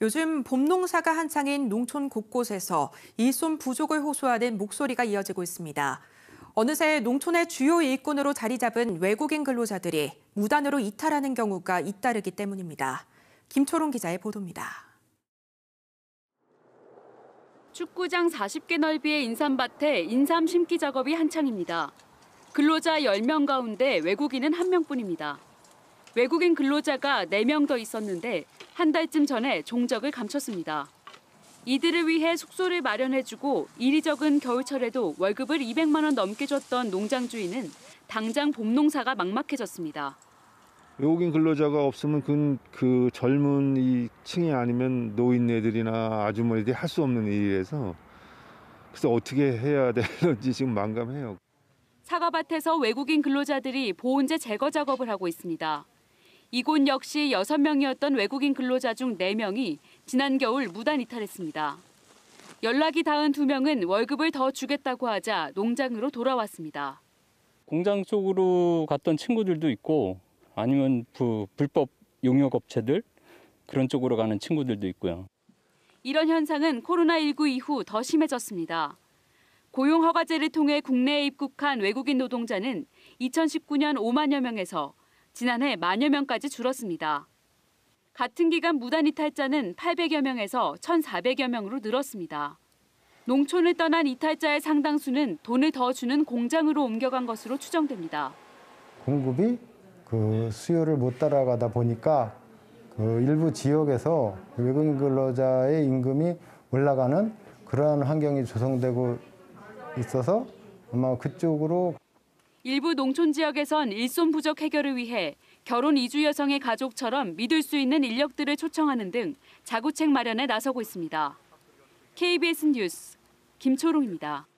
요즘 봄 농사가 한창인 농촌 곳곳에서 이손 부족을 호소하는 목소리가 이어지고 있습니다. 어느새 농촌의 주요 일꾼으로 자리 잡은 외국인 근로자들이 무단으로 이탈하는 경우가 잇따르기 때문입니다. 김초롱 기자의 보도입니다. 축구장 40개 넓이의 인삼밭에 인삼 심기 작업이 한창입니다. 근로자 10명 가운데 외국인은 한명뿐입니다 외국인 근로자가 4명 더 있었는데 한 달쯤 전에 종적을 감췄습니다. 이들을 위해 숙소를 마련해주고 일이 적은 겨울철에도 월급을 200만 원 넘게 줬던 농장 주인은 당장 봄 농사가 막막해졌습니다. 외국인 근로자가 없으면 그, 그 젊은 이 층이 아니면 노인네들이나 아주머니들이 할 수 없는 일이라서 그래서 어떻게 해야 되는지 지금 만감해요. 사과밭에서 외국인 근로자들이 보온재 제거 작업을 하고 있습니다. 이곳 역시 6명이었던 외국인 근로자 중 4명이 지난 겨울 무단 이탈했습니다. 연락이 닿은 2명은 월급을 더 주겠다고 하자 농장으로 돌아왔습니다. 공장 쪽으로 갔던 친구들도 있고 아니면 그 불법 용역 업체들 그런 쪽으로 가는 친구들도 있고요. 이런 현상은 코로나19 이후 더 심해졌습니다. 고용 허가제를 통해 국내에 입국한 외국인 노동자는 2019년 5만여 명에서 지난해 만여 명까지 줄었습니다. 같은 기간 무단 이탈자는 800여 명에서 1,400여 명으로 늘었습니다. 농촌을 떠난 이탈자의 상당수는 돈을 더 주는 공장으로 옮겨간 것으로 추정됩니다. 공급이 그 수요를 못 따라가다 보니까 그 일부 지역에서 외국인 근로자의 임금이 올라가는 그러한 환경이 조성되고 있어서 아마 그쪽으로 일부 농촌 지역에선 일손 부족 해결을 위해 결혼 이주 여성의 가족처럼 믿을 수 있는 인력들을 초청하는 등 자구책 마련에 나서고 있습니다. KBS 뉴스 김초롱입니다.